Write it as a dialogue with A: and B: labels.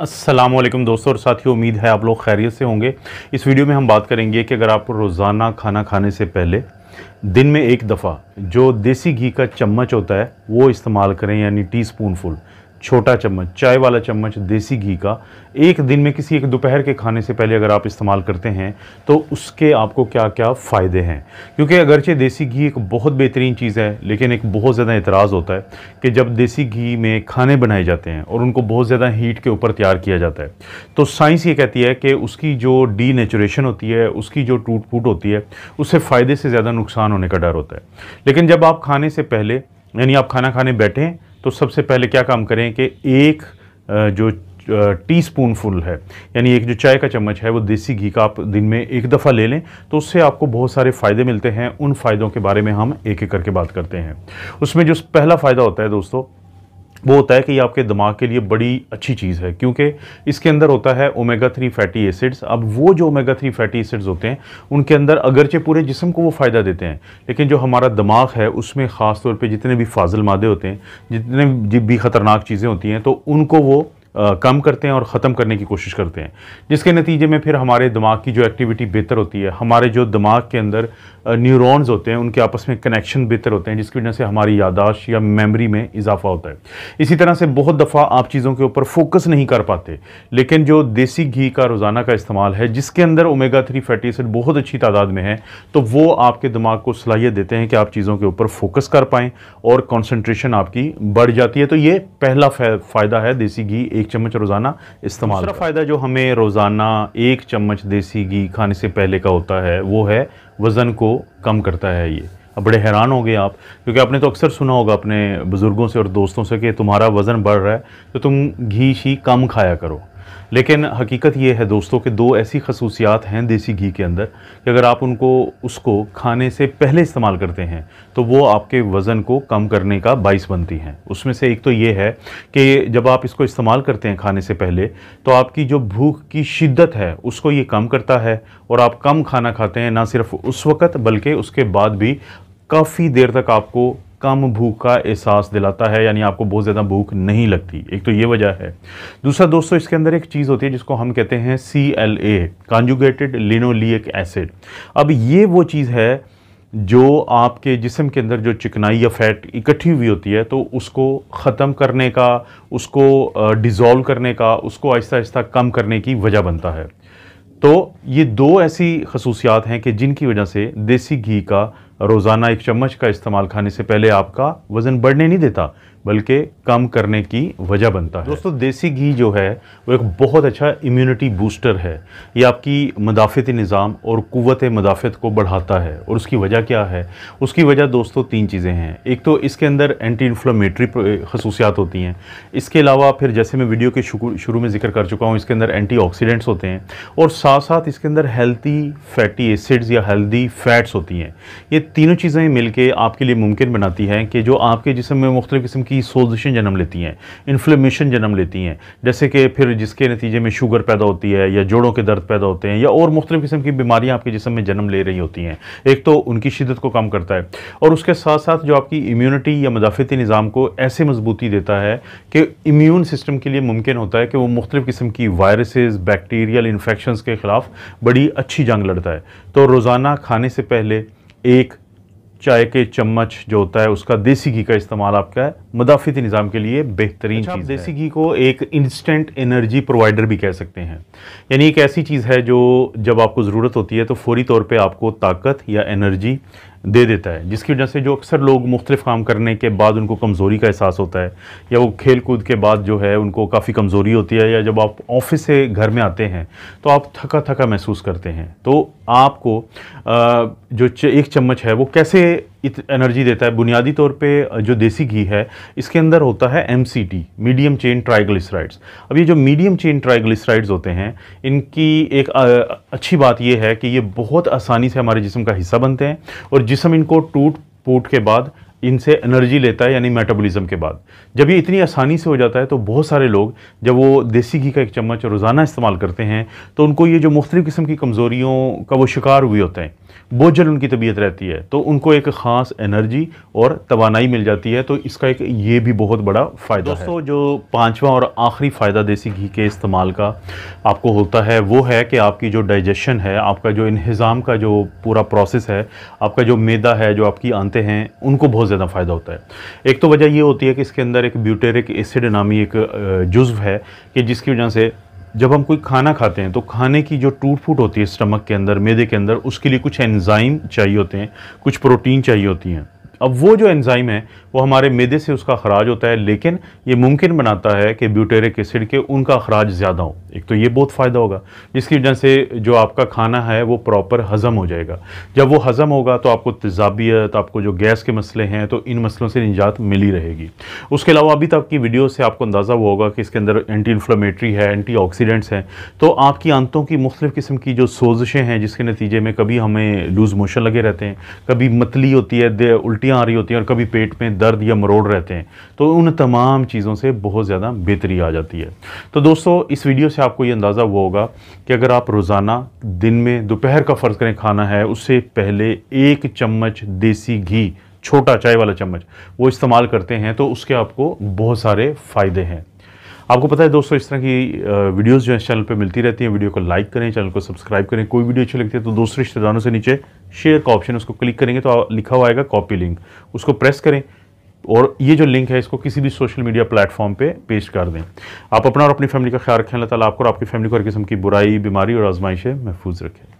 A: असलम दोस्तों और साथियों उम्मीद है आप लोग खैरियत से होंगे इस वीडियो में हम बात करेंगे कि अगर आप रोज़ाना खाना खाने से पहले दिन में एक दफ़ा जो देसी घी का चम्मच होता है वो इस्तेमाल करें यानी टी स्पून फुल छोटा चम्मच चाय वाला चम्मच देसी घी का एक दिन में किसी एक दोपहर के खाने से पहले अगर आप इस्तेमाल करते हैं तो उसके आपको क्या क्या फ़ायदे हैं क्योंकि अगरचे देसी घी एक बहुत बेहतरीन चीज़ है लेकिन एक बहुत ज़्यादा एतराज़ होता है कि जब देसी घी में खाने बनाए जाते हैं और उनको बहुत ज़्यादा हीट के ऊपर तैयार किया जाता है तो साइंस ये कहती है कि उसकी जो डी होती है उसकी जो टूट फूट होती है उससे फ़ायदे से ज़्यादा नुकसान होने का डर होता है लेकिन जब आप खाने से पहले यानी आप खाना खाने बैठें तो सबसे पहले क्या काम करें कि एक जो टी स्पून फुल है यानी एक जो चाय का चम्मच है वो देसी घी का आप दिन में एक दफ़ा ले लें तो उससे आपको बहुत सारे फ़ायदे मिलते हैं उन फ़ायदों के बारे में हम एक एक करके बात करते हैं उसमें जो पहला फ़ायदा होता है दोस्तों वो होता है कि ये आपके दिमाग के लिए बड़ी अच्छी चीज़ है क्योंकि इसके अंदर होता है ओमेगा थ्री फैटी एसिड्स अब वो जो ओमेगा थ्री फैटी एसिड्स होते हैं उनके अंदर अगरचे पूरे जिसम को वो फ़ायदा देते हैं लेकिन जो हमारा दिमाग है उसमें ख़ास तौर पे जितने भी फाजिल मादे होते हैं जितने भी ख़तरनाक चीज़ें होती हैं तो उनको वो कम करते हैं और ख़त्म करने की कोशिश करते हैं जिसके नतीजे में फिर हमारे दिमाग की जो एक्टिविटी बेहतर होती है हमारे जो दिमाग के अंदर न्यूरॉन्स होते हैं उनके आपस में कनेक्शन बेहतर होते हैं जिसकी वजह से हमारी यादाश्त या मेमोरी में इजाफा होता है इसी तरह से बहुत दफ़ा आप चीज़ों के ऊपर फोकस नहीं कर पाते लेकिन जो देसी घी का रोज़ाना का इस्तेमाल है जिसके अंदर ओमेगा थ्री फैटी एसिड बहुत अच्छी तादाद में है तो वो आपके दिमाग को सलाहियत देते हैं कि आप चीज़ों के ऊपर फोकस कर पाएँ और कॉन्सेंट्रेशन आपकी बढ़ जाती है तो ये पहला फ़ायदा है देसी घी एक एक चम्मच रोज़ाना इस्तेमाल दूसरा फ़ायदा जो हमें रोज़ाना एक चम्मच देसी घी खाने से पहले का होता है वो है वज़न को कम करता है ये अब बड़े हैरान हो गए आप क्योंकि आपने तो अक्सर सुना होगा अपने बुज़ुर्गों से और दोस्तों से कि तुम्हारा वज़न बढ़ रहा है तो तुम घी शी कम खाया करो लेकिन हकीकत ये है दोस्तों कि दो ऐसी खसूसियात हैं देसी घी के अंदर कि अगर आप उनको उसको खाने से पहले इस्तेमाल करते हैं तो वो आपके वज़न को कम करने का बाइस बनती हैं उसमें से एक तो ये है कि जब आप इसको इस्तेमाल करते हैं खाने से पहले तो आपकी जो भूख की शिद्दत है उसको ये कम करता है और आप कम खाना खाते हैं ना सिर्फ उस वक्त बल्कि उसके बाद भी काफ़ी देर तक आपको कम भूख का एहसास दिलाता है यानी आपको बहुत ज़्यादा भूख नहीं लगती एक तो ये वजह है दूसरा दोस्तों इसके अंदर एक चीज़ होती है जिसको हम कहते हैं C L A conjugated linoleic acid अब ये वो चीज़ है जो आपके जिसम के अंदर जो चिकनाई या फैट इकट्ठी हुई होती है तो उसको ख़त्म करने का उसको डिज़ोल्व करने का उसको आहिस्ता आहिस्ता कम करने की वजह बनता है तो ये दो ऐसी खसूसियात हैं कि जिनकी वजह से देसी घी का रोज़ाना एक चम्मच का इस्तेमाल खाने से पहले आपका वज़न बढ़ने नहीं देता बल्कि कम करने की वजह बनता है दोस्तों देसी घी जो है वो एक बहुत अच्छा इम्यूनिटी बूस्टर है ये आपकी मदाफ़ती निज़ाम और क़वत मदाफ़त को बढ़ाता है और उसकी वजह क्या है उसकी वजह दोस्तों तीन चीज़ें हैं एक तो इसके अंदर एंटी इन्फ्लोमेट्री खसूसियात होती हैं इसके अलावा फिर जैसे मैं वीडियो के शुरू में जिक्र कर चुका हूँ इसके अंदर एंटी ऑक्सीडेंट्स होते हैं और साथ साथ इसके अंदर हेल्थी फैटी एसिड्स या हेल्दी फैट्स होती हैं ये तीनों चीज़ें मिलके आपके लिए मुमकिन बनाती हैं कि जो आपके जिसम में मुख्तलिफ़ किस्म की सोजिशें जन्म लेती हैं इन्फ्लेमेशन जन्म लेती हैं जैसे कि फिर जिसके नतीजे में शुगर पैदा होती है या जोड़ों के दर्द पैदा होते हैं या और मुख्तलिफ़ किस्म की बीमारियाँ आपके जिसम में जन्म ले रही होती हैं एक तो उनकी शिदत को कम करता है और उसके साथ साथ जो आपकी इम्यूनिटी या मदाफ़ती निज़ाम को ऐसे मजबूती देता है कि इम्यून सिस्टम के लिए मुमकिन होता है कि वो मुख्तलिफ़ किस्म की वायरसेज बैक्टीरियल इन्फेक्शन के ख़िलाफ़ बड़ी अच्छी जंग लड़ता है तो रोज़ाना खाने से पहले एक चाय के चम्मच जो होता है उसका देसी घी का इस्तेमाल आप क्या है मदाफती निज़ाम के लिए बेहतरीन अच्छा चीज़ देसी घी को एक इंस्टेंट एनर्जी प्रोवाइडर भी कह सकते हैं यानी एक ऐसी चीज़ है जो जब आपको ज़रूरत होती है तो फौरी तौर पे आपको ताकत या एनर्जी दे देता है जिसकी वजह से जो अक्सर लोग मुख्तलिफ काम करने के बाद उनको कमज़ोरी का एहसास होता है या वो खेल कूद के बाद जो है उनको काफ़ी कमज़ोरी होती है या जब आप ऑफिस से घर में आते हैं तो आप थका थका महसूस करते हैं तो आपको जो एक चम्मच है वो कैसे एनर्जी देता है बुनियादी तौर पे जो देसी घी है इसके अंदर होता है एम मीडियम चेन ट्राइग्लिसराइड्स अब ये जो मीडियम चेन ट्राइग्लिसराइड्स होते हैं इनकी एक अच्छी बात यह है कि ये बहुत आसानी से हमारे जिसम का हिस्सा बनते हैं और जिसम इनको टूट फूट के बाद इनसे एनर्जी लेता है यानी मेटाबॉलिज्म के बाद जब ये इतनी आसानी से हो जाता है तो बहुत सारे लोग जब वो देसी घी का एक चम्मच रोज़ाना इस्तेमाल करते हैं तो उनको ये जो मुख्तु किस्म की कमज़ोरियों का वो शिकार हुए होते हैं जल उनकी तबीयत रहती है तो उनको एक ख़ास एनर्जी और तोानाई मिल जाती है तो इसका एक ये भी बहुत बड़ा फ़ायदा दोस्तों जो पाँचवा और आखिरी फ़ायदा देसी घी के इस्तेमाल का आपको होता है वो है कि आपकी जो डाइजेशन है आपका जो इन्हज़ाम का जो पूरा प्रोसेस है आपका जो मैदा है जो आपकी आंतें हैं उनको बहुत बहुत ज़्यादा फ़ायदा होता है एक तो वजह ये होती है कि इसके अंदर एक ब्यूटेरिक एसिड नामी एक जुज्व है कि जिसकी वजह से जब हम कोई खाना खाते हैं तो खाने की जो टूट फूट होती है स्टमक के अंदर मेदे के अंदर उसके लिए कुछ एंजाइम चाहिए होते हैं कुछ प्रोटीन चाहिए होती हैं अब वो जो एंजाइम है वो हमारे मैदे से उसका खराज होता है लेकिन ये मुमकिन बनाता है कि ब्यूटेरिक एसिड के उनका खराज ज़्यादा हो एक तो ये बहुत फ़ायदा होगा जिसकी वजह से जो आपका खाना है वो प्रॉपर हज़म हो जाएगा जब वो हज़म होगा तो आपको तजाबियत आपको जो गैस के मसले हैं तो इन मसलों से निजात मिली रहेगी उसके अलावा अभी तक की वीडियो से आपको अंदाज़ा हुआ होगा कि इसके अंदर एंटी इन्फ्लोमेट्री है एंटी ऑक्सीडेंट्स हैं तो आपकी आंतों की मुख्तु किस्म की जो सोजिशें हैं जिसके नतीजे में कभी हमें लूज़ मोशन लगे रहते हैं कभी मतली होती है उल्टी उल्टियाँ आ रही होती हैं और कभी पेट में दर्द या मरोड़ रहते हैं तो उन तमाम चीज़ों से बहुत ज़्यादा बेहतरी आ जाती है तो दोस्तों इस वीडियो से आपको ये अंदाज़ा हुआ होगा कि अगर आप रोज़ाना दिन में दोपहर का फ़र्ज़ करें खाना है उससे पहले एक चम्मच देसी घी छोटा चाय वाला चम्मच वो इस्तेमाल करते हैं तो उसके आपको बहुत सारे फ़ायदे हैं आपको पता है दोस्तों इस तरह की वीडियोस जो है चैनल पे मिलती रहती हैं वीडियो को लाइक करें चैनल को सब्सक्राइब करें कोई वीडियो अच्छी लगती है तो दोस्तों रिश्तेदारों से नीचे शेयर का ऑप्शन उसको क्लिक करेंगे तो लिखा हुआ आएगा कॉपी लिंक उसको प्रेस करें और ये जो लिंक है इसको किसी भी सोशल मीडिया प्लेटफॉर्म पे पेस्ट कर दें आप अपना और अपनी फैमिली का ख्याल रखें अल्लाह ताला आपको और आपकी फैमिली को हर किस्म की बुराई बीमारी और आजमाइश महफूज रखें